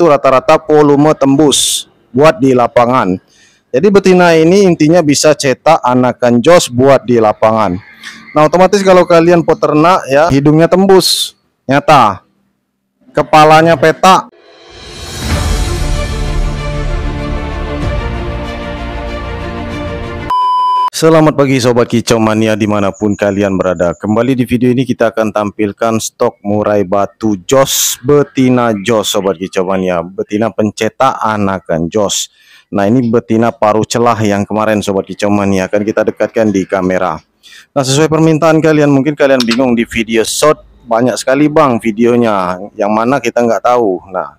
itu rata-rata volume tembus buat di lapangan. Jadi betina ini intinya bisa cetak anakan jos buat di lapangan. Nah, otomatis kalau kalian peternak ya hidungnya tembus, nyata. Kepalanya petak, Selamat pagi Sobat Kicau Mania dimanapun kalian berada Kembali di video ini kita akan tampilkan stok murai batu Jos Betina Jos Sobat Kicau Mania Betina pencetak anakan Jos Nah ini betina paruh celah yang kemarin Sobat Kicau Mania akan kita dekatkan di kamera Nah sesuai permintaan kalian mungkin kalian bingung di video shot banyak sekali bang videonya Yang mana kita nggak tahu Nah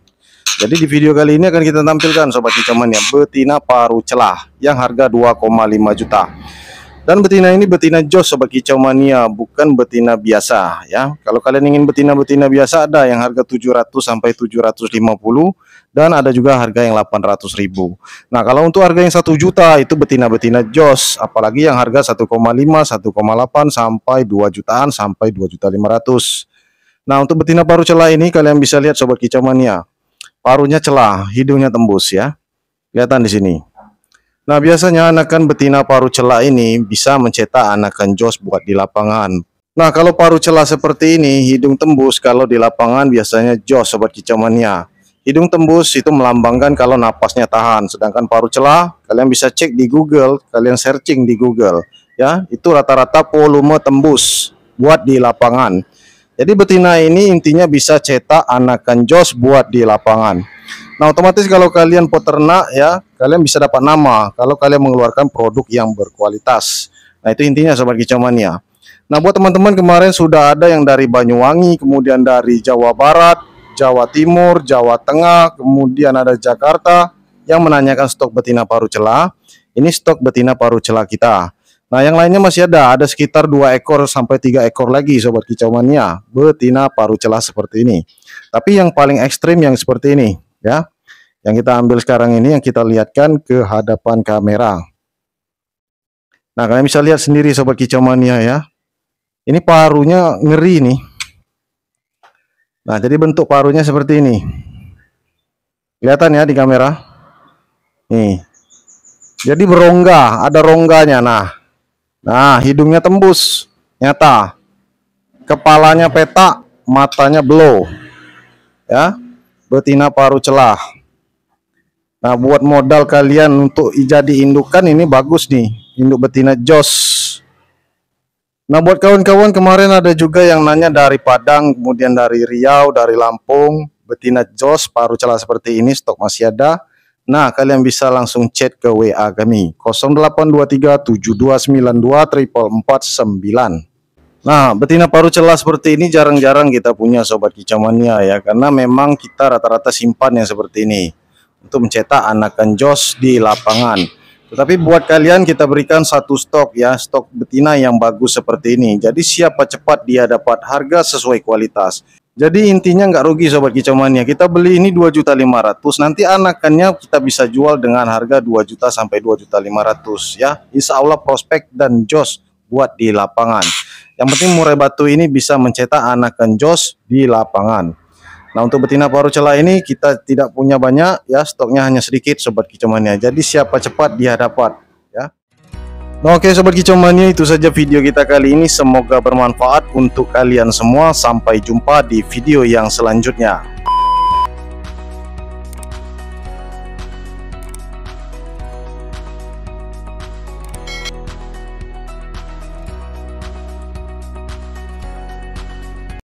jadi di video kali ini akan kita tampilkan sobat kicaman yang betina paru celah yang harga 2,5 juta. Dan betina ini betina jos sobat kicau mania, ya. bukan betina biasa ya. Kalau kalian ingin betina-betina biasa ada yang harga 700 sampai 750 dan ada juga harga yang ribu Nah, kalau untuk harga yang 1 juta itu betina-betina jos, apalagi yang harga 1,5, 1,8 sampai 2 jutaan sampai 2 juta 500. Nah, untuk betina paru celah ini kalian bisa lihat sobat kicau mania ya parunya celah, hidungnya tembus ya. Kelihatan di sini. Nah, biasanya anakan betina paru celah ini bisa mencetak anakan jos buat di lapangan. Nah, kalau paru celah seperti ini, hidung tembus kalau di lapangan biasanya jos sobat kicamania. Ya. Hidung tembus itu melambangkan kalau napasnya tahan, sedangkan paru celah kalian bisa cek di Google, kalian searching di Google ya, itu rata-rata volume tembus buat di lapangan. Jadi betina ini intinya bisa cetak anakan jos buat di lapangan. Nah, otomatis kalau kalian peternak ya, kalian bisa dapat nama kalau kalian mengeluarkan produk yang berkualitas. Nah, itu intinya sobat ya. Nah, buat teman-teman kemarin sudah ada yang dari Banyuwangi, kemudian dari Jawa Barat, Jawa Timur, Jawa Tengah, kemudian ada Jakarta yang menanyakan stok betina paru celah. Ini stok betina paru celah kita. Nah, yang lainnya masih ada, ada sekitar dua ekor sampai tiga ekor lagi sobat kicau mania, betina paru celah seperti ini. Tapi yang paling ekstrim yang seperti ini, ya. Yang kita ambil sekarang ini yang kita lihatkan ke hadapan kamera. Nah, kalian bisa lihat sendiri sobat kicau mania ya. Ini parunya ngeri nih. Nah, jadi bentuk parunya seperti ini. Kelihatan ya di kamera. Nih. Jadi berongga, ada rongganya. Nah, Nah, hidungnya tembus, nyata. Kepalanya petak, matanya blow. Ya. Betina paru celah. Nah, buat modal kalian untuk jadi indukan ini bagus nih, induk betina jos. Nah, buat kawan-kawan kemarin ada juga yang nanya dari Padang, kemudian dari Riau, dari Lampung, betina jos paru celah seperti ini stok masih ada Nah, kalian bisa langsung chat ke WA kami 082372924449. Nah, betina paru celah seperti ini jarang-jarang kita punya sobat kicamannya ya, karena memang kita rata-rata simpan yang seperti ini untuk mencetak anakan jos di lapangan. Tetapi buat kalian kita berikan satu stok ya, stok betina yang bagus seperti ini. Jadi siapa cepat dia dapat harga sesuai kualitas. Jadi intinya nggak rugi sobat mania. Kita beli ini 2.500, nanti anakannya kita bisa jual dengan harga 2 juta sampai 2.500 ya. Insya Allah prospek dan jos buat di lapangan. Yang penting murai batu ini bisa mencetak anakan jos di lapangan. Nah untuk betina paru celah ini kita tidak punya banyak ya stoknya hanya sedikit sobat mania. Jadi siapa cepat dia dapat. Nah, oke Sobat Kicomania itu saja video kita kali ini Semoga bermanfaat untuk kalian semua Sampai jumpa di video yang selanjutnya